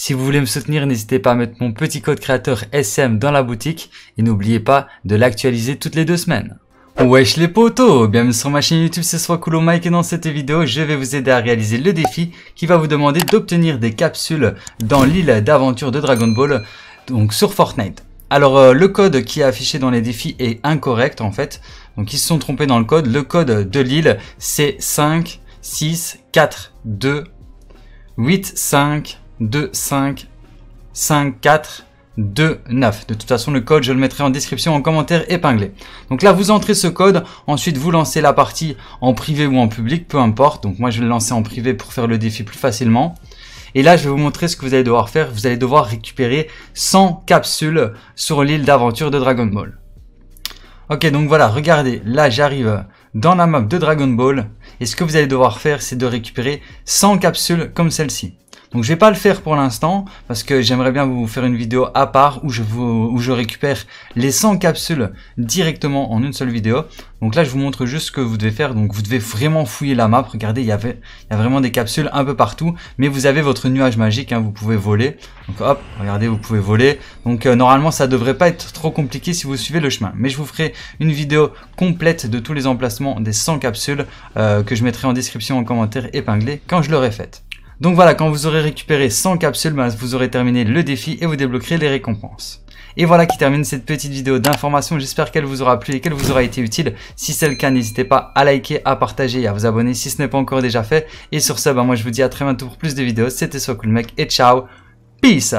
Si vous voulez me soutenir, n'hésitez pas à mettre mon petit code créateur SM dans la boutique et n'oubliez pas de l'actualiser toutes les deux semaines. Wesh les potos Bienvenue sur ma chaîne YouTube, c'est soit cool Mike et dans cette vidéo, je vais vous aider à réaliser le défi qui va vous demander d'obtenir des capsules dans l'île d'aventure de Dragon Ball, donc sur Fortnite. Alors euh, le code qui est affiché dans les défis est incorrect en fait, donc ils se sont trompés dans le code. Le code de l'île c'est 5, 6, 4, 2, 8, 5, 2, 5, 5, 4, 2, 9. De toute façon, le code, je le mettrai en description, en commentaire épinglé. Donc là, vous entrez ce code, ensuite vous lancez la partie en privé ou en public, peu importe. Donc moi, je vais le lancer en privé pour faire le défi plus facilement. Et là, je vais vous montrer ce que vous allez devoir faire. Vous allez devoir récupérer 100 capsules sur l'île d'aventure de Dragon Ball. Ok, donc voilà, regardez, là j'arrive dans la map de Dragon Ball. Et ce que vous allez devoir faire, c'est de récupérer 100 capsules comme celle-ci. Donc je vais pas le faire pour l'instant parce que j'aimerais bien vous faire une vidéo à part où je, je récupère les 100 capsules directement en une seule vidéo. Donc là je vous montre juste ce que vous devez faire. Donc vous devez vraiment fouiller la map. Regardez, il y, avait, il y a vraiment des capsules un peu partout. Mais vous avez votre nuage magique, hein. vous pouvez voler. Donc hop, regardez, vous pouvez voler. Donc euh, normalement ça devrait pas être trop compliqué si vous suivez le chemin. Mais je vous ferai une vidéo complète de tous les emplacements des 100 capsules euh, que je mettrai en description en commentaire épinglé quand je l'aurai faite. Donc voilà, quand vous aurez récupéré 100 capsules, bah, vous aurez terminé le défi et vous débloquerez les récompenses. Et voilà qui termine cette petite vidéo d'information. J'espère qu'elle vous aura plu et qu'elle vous aura été utile. Si c'est le cas, n'hésitez pas à liker, à partager et à vous abonner si ce n'est pas encore déjà fait. Et sur ce, bah, moi je vous dis à très bientôt pour plus de vidéos. C'était Soit Cool Mec et ciao, peace